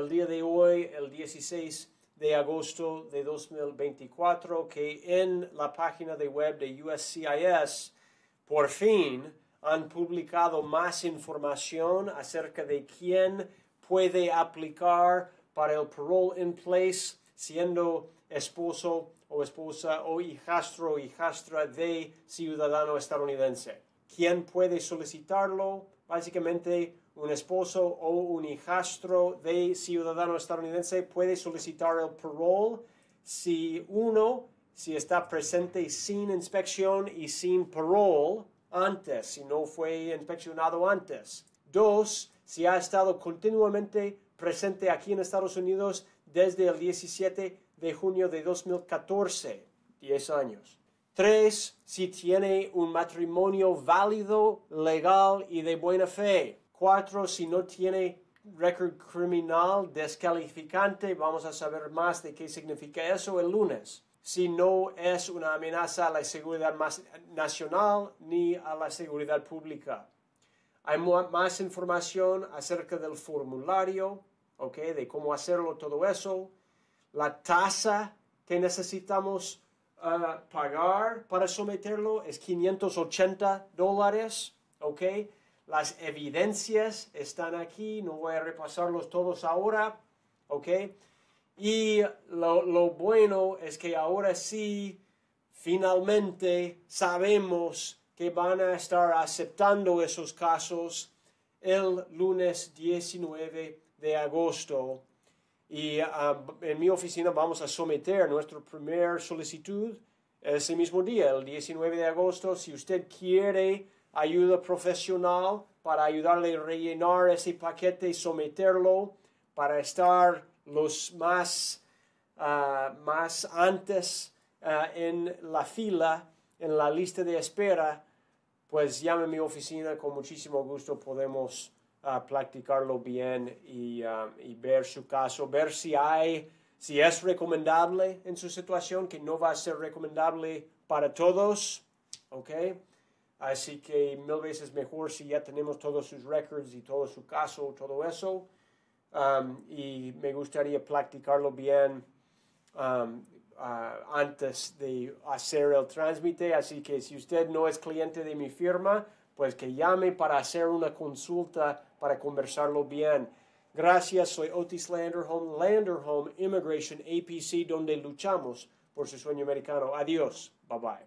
el día de hoy, el 16 de agosto de 2024, que en la página de web de USCIS por fin han publicado más información acerca de quién puede aplicar para el parole in place siendo esposo o esposa o hijastro o hijastra de ciudadano estadounidense. ¿Quién puede solicitarlo? Básicamente un esposo o un hijastro de ciudadano estadounidense puede solicitar el parole si uno, si está presente sin inspección y sin parole antes, si no fue inspeccionado antes. Dos, si ha estado continuamente presente aquí en Estados Unidos desde el 17 de junio de 2014, 10 años. Tres, si tiene un matrimonio válido, legal y de buena fe. Cuatro, si no tiene récord criminal descalificante, vamos a saber más de qué significa eso el lunes. Si no es una amenaza a la seguridad nacional ni a la seguridad pública. Hay más información acerca del formulario, ¿ok? De cómo hacerlo, todo eso. La tasa que necesitamos ah, pagar para someterlo es 580 dólares, ¿ok? Las evidencias están aquí, no voy a repasarlos todos ahora, ¿ok? Y lo, bueno es que ahora sí, finalmente sabemos que van a estar aceptando esos casos el lunes 19 de agosto. Y ah, en mi oficina vamos a someter nuestra primera solicitud ese mismo día, el 19 de agosto. Si usted quiere ayuda profesional para ayudarle a rellenar ese paquete y someterlo para estar los más, ah, más antes ah, en la fila, en la lista de espera, pues llame a mi oficina, con muchísimo gusto podemos ah, practicarlo bien y, y, ver su caso, ver si hay, si es recomendable en su situación, que no va a ser recomendable para todos, ¿ok? Así que mil veces mejor si ya tenemos todos sus records y todo su caso, todo eso. Um, y me gustaría practicarlo bien um, uh, antes de hacer el trámite. Así que si usted no es cliente de mi firma, pues que llame para hacer una consulta para conversarlo bien. Gracias, soy Otis Landerholm, Landerholm Immigration APC, donde luchamos por su sueño americano. Adiós, bye bye.